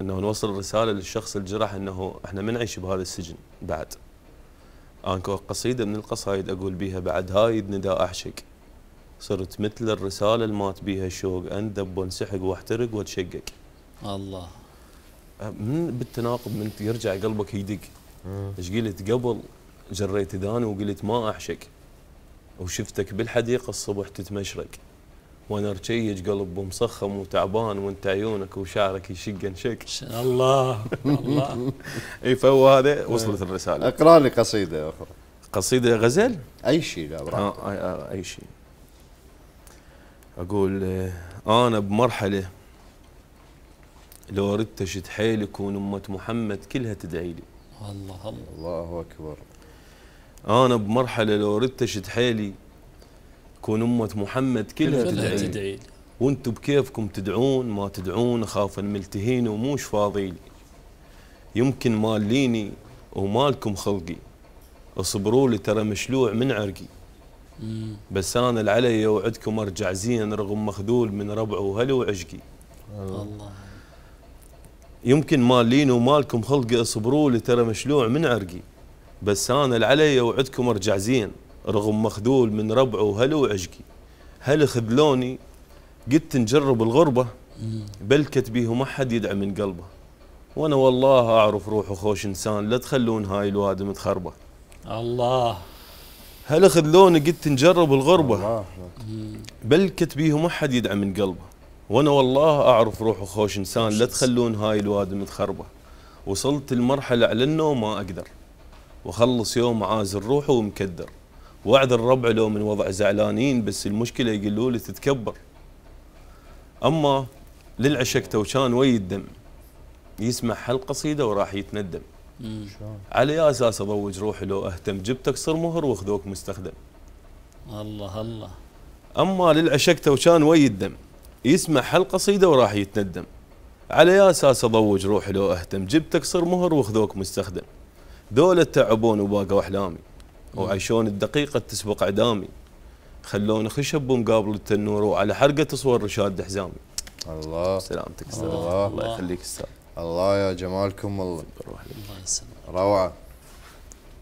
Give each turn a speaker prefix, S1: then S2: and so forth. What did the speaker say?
S1: انه نوصل رساله للشخص الجرح انه احنا ما نعيش بهذا السجن بعد انكو قصيده من القصايد اقول بيها بعد هايد نداء احشق صرت مثل الرساله المات بيها شوق اندب وانسحق واحترق واتشقق الله من بالتناقض من يرجع قلبك يدق ايش قلت قبل جريت داني وقلت ما احشك وشفتك بالحديقه الصبح تتمشرق وانا قلب مسخم وتعبان وانت عيونك وشعرك يشق انشق الله الله اي فهو هذا وصلت الرساله اقرا لي قصيده اخرى قصيده غزل اي شيء لا آه, آه, آه اي شيء اقول آه انا بمرحله لو اردت اشد حيلك ونمة محمد كلها تدعي لي الله الله الله اكبر انا بمرحله لو اردت اشد حيلي كون أمة محمد كلها تدعي, وانتم بكيفكم تدعون ما تدعون أخاف ملتهين وموش فاضيلي يمكن ماليني ومالكم خلقي اصبروا لي ترى مشلوع من عرقي بس انا العلي اوعدكم ارجع زين رغم مخذول من ربعه وهلي وعشقي الله يمكن ماليني ومالكم خلقي اصبروا لي ترى مشلوع من عرقي بس انا العلي اوعدكم ارجع زين رغم مخذول من ربعه هلو عشقي هل خذلوني قلت نجرب الغربة بلكت بيه وما حد يدعي من قلبه وانا والله اعرف روحه خوش انسان لا تخلون هاي الواد متخربه الله هل خذلوني قلت نجرب الغربه بلكت بيه وما حد يدعي من قلبه وانا والله اعرف روحه خوش انسان لا تخلون هاي الواد متخربه وصلت المرحله على النوم ما اقدر واخلص يوم عازل روحه ومكدر وعد الربع لو من وضع زعلانين بس المشكله يقولوا لي تتكبر اما للعشق توشان وي الدم يسمع هالقصيده وراح يتندم على اساس اضوج روحي لو اهتم جبتك صر مهر واخذوك مستخدم الله الله اما للعشق توشان وي الدم يسمع هالقصيده وراح يتندم على اساس اضوج روحي لو اهتم جبتك صر مهر واخذوك مستخدم دولة تعبون وباقوا احلامي وعيشون الدقيقة تسبق إعدامي خلوني خشب ومقابل التنور وعلى حرقة صور رشاد حزامي الله سلامتك الله, الله يخليك استاذ الله يا جمالكم الله روعة